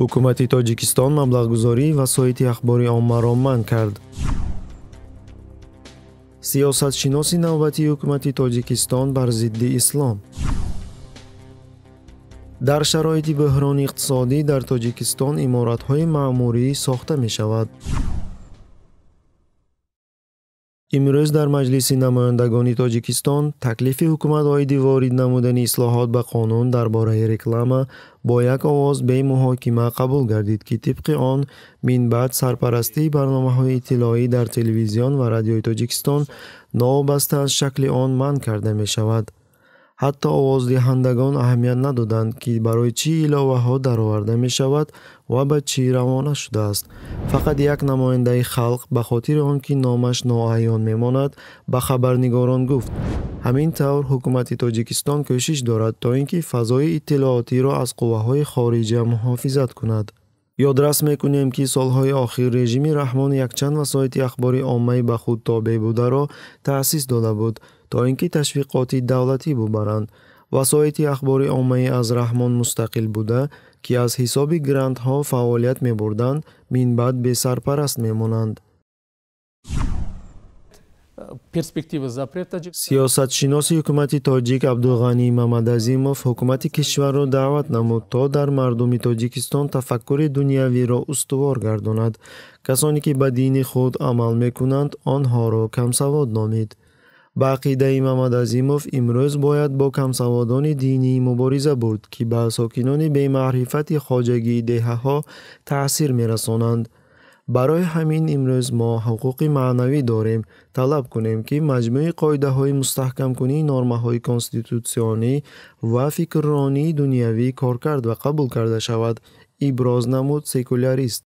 ҳукумати тоҷикистон маблағгузорӣ ва соити ахбори оммаро манъ кард сиёсатшиноси навбатии ҳукумати тоҷикистон бар зидди ислом дар шароити буҳрони иқтисодӣ дар тоҷикистон иморатҳои маъмурӣ сохта мешавад имрӯз дар маҷлиси намояндагони тоҷикистон таклифи ҳукумат оиди ворид намудани ислоҳот ба қонун дар бораи реклама бо як овоз беи муҳокима қабул гардид ки тибқи он минбаъд сарпарастии барномаҳои иттилоӣ дар телевизион ва радиои тоҷикистон новобаста аз шакли он манъ карда мешавад ҳатто овоздиҳандагон аҳамият надоданд ки барои чӣ иловаҳо дароварда мешавад ва ба чӣ равона шудааст фақат як намояндаи халқ ба хотири он ки номаш ноайён мемонад ба хабарнигорон гуфт ҳамин тавр ҳукумати тоҷикистон кӯшиш дорад то ин ки фазои иттилоотиро аз қувваҳои хориҷа муҳофизат кунад ёдрас мекунем ки солҳои охир режими раҳмон якчанд васоити ахбори оммаи ба худ тобеъ бударо таъсис дода буд то ин ки ташвиқоти давлатӣ бубаранд васоити ахбори оммаӣ аз раҳмон мустақил буда ки аз ҳисоби грантҳо фаъолият мебурданд минбаъд бесарпараст мемонанд сиёсатшиноси ҳукумати тоҷик абдулғании мамадазимов ҳукумати кишварро даъват намуд то дар мардуми тоҷикистон тафаккури дунявиро устувор гардонад касоне ки ба дини худ амал мекунанд онҳоро камсавод номид ба ақидаи мамадазимов имрӯз бояд бо камсаводони динӣ мубориза бурд ки ба сокинони бемаърифати хоҷагии деҳаҳо таъсир мерасонанд барои ҳамин имрӯз мо ҳуқуқи маънавӣ дорем талаб кунем ки маҷмӯи қоидаҳои мустаҳкамкунии нормаҳои конститутсионӣ ва фикрронии дунявӣ кор кард ва қабул карда шавад иброз намуд секулярист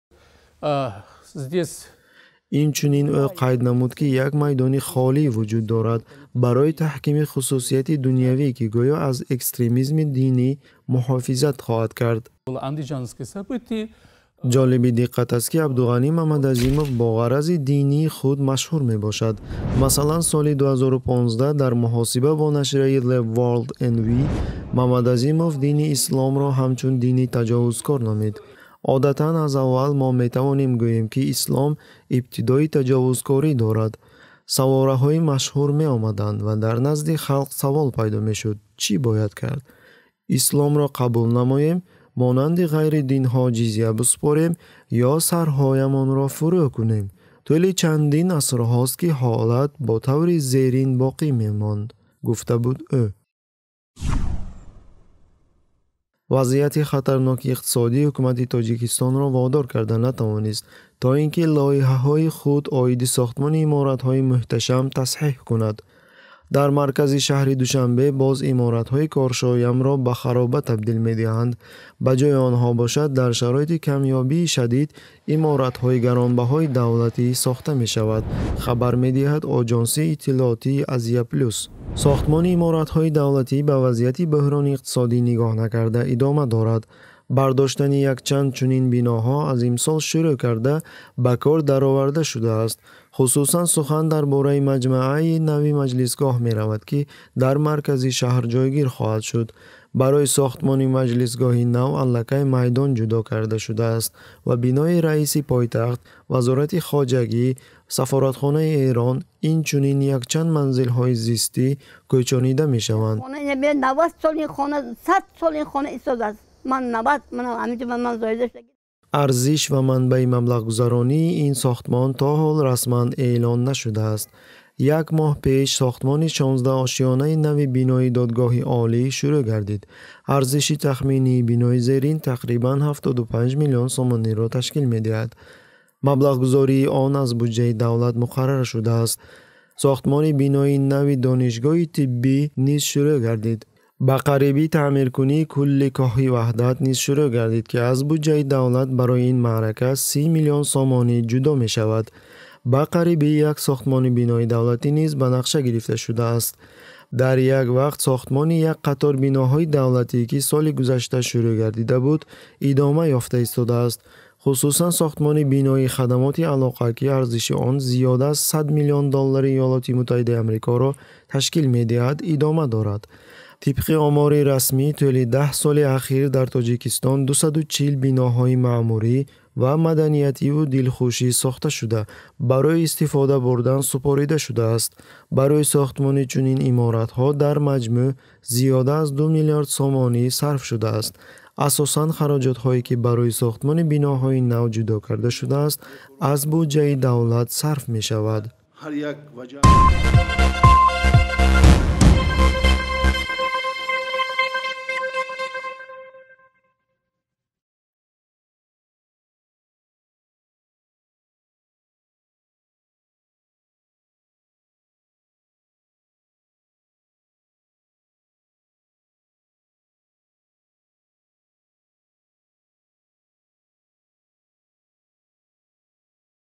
инчунин ӯ қайд намуд ки як майдони холӣ вуҷуд дорад барои таҳкими хусусияти дунявӣ ки гӯё аз экстремизми динӣ муҳофизат хоҳад кард ҷолиби диққат аст ки абдуғанӣ мамадазимов бо ғарази динии худ машҳур мебошад масалан соли 2015 дар муҳосиба бо нашрияи the world and we мамадазимов дини исломро ҳамчун дини таҷовузкор номид одатан аз аввал мо метавонем гӯем ки ислом ибтидои таҷовузкорӣ дорад савораҳои машҳур меомаданд ва дар назди халқ савол пайдо мешуд чӣ бояд кард исломро қабул намоем монанди ғайри динҳо ҷизя бисупорем ё сарҳоямонро фурӯ кунем тӯли чандин асрҳост ки ҳолат бо таври зерин боқӣ мемонд гуфта буд ӯ вазъияти хатарноки иқтисодии ҳукумати тоҷикистонро водор карда натавонист то ин ки лоиҳаҳои худ оиди сохтмони иморатҳои муҳташам тасҳиҳ кунад дар маркази шаҳри душанбе боз иморатҳои коршоямро ба хароба табдил медиҳанд ба ҷои онҳо бошад дар шароити камёбии шадид иморатҳои гаронбаҳои давлатӣ сохта мешавад хабар медиҳад оҷонси иттилоотии азия плюс сохтмони иморатҳои давлатӣ ба вазъияти буҳрони иқтисодӣ нигоҳ накарда идома дорад бардоштани якчанд чунин биноҳо аз имсол шурӯъ карда ба кор дароварда шудааст хусусан сухан дар бораи маҷмааи нави маҷлисгоҳ меравад ки дар маркази шаҳр ҷойгир хоҳад шуд барои сохтмони маҷлисгоҳи нав аллакай майдон ҷудо карда шудааст ва бинои раиси пойтахт вазорати хоҷагӣ сафоратхонаи эрон инчунин якчанд манзилҳои зистӣ кӯчонида мешаванд 90 соли хона 100 соли хона истодааст من نبات من همیشه من ارزش و منبع گذرانی این ساختمان تا حال رسما اعلان نشده است یک ماه پیش ساختمان 16 آشیانه نوی بینای دادگاهی عالی شروع گردید. ارزش تخمینی بینای زیرین تقریبا 75 میلیون سومانی را تشکیل می مبلغ گذاری آن از بودجه دولت مقرر شده است. ساختمان بینای نوی دانشگاهی طبی نیز شروع گردید. ба қариби таъмиркунии кулли коҳи ваҳдат низ шурӯъ гардид ки аз буҷаи давлат барои ин маърака с0 миллион сомонӣ ҷудо мешавад ба қариби як сохтмони бинои давлатӣ низ ба нақша гирифта шудааст дар як вақт сохтмони як қатор биноҳои давлатӣ ки соли гузашта шурӯъ гардида буд идома ёфта истодааст хусусан сохтмони бинои хадамоти алоқа ки арзиши он зиёда аз 100 миллион доллари иёлоти муттаҳидаи амрикоро ташкил медиҳад идома дорад тибқи омори расмӣ тӯли даҳ соли ахир дар тоҷикистон 240 биноҳои маъмурӣ ва маданиятиву дилхушӣ сохта шуда барои истифода бурдан супорида шудааст барои сохтмони чунин иморатҳо дар маҷмӯъ зиёда аз 2 миллиард сомонӣ сарф шудааст асосан хароҷотҳое ки барои сохтмони биноҳои нав ҷудо карда шудааст аз буҷаи давлат сарф мешавад ҳар як ваҷа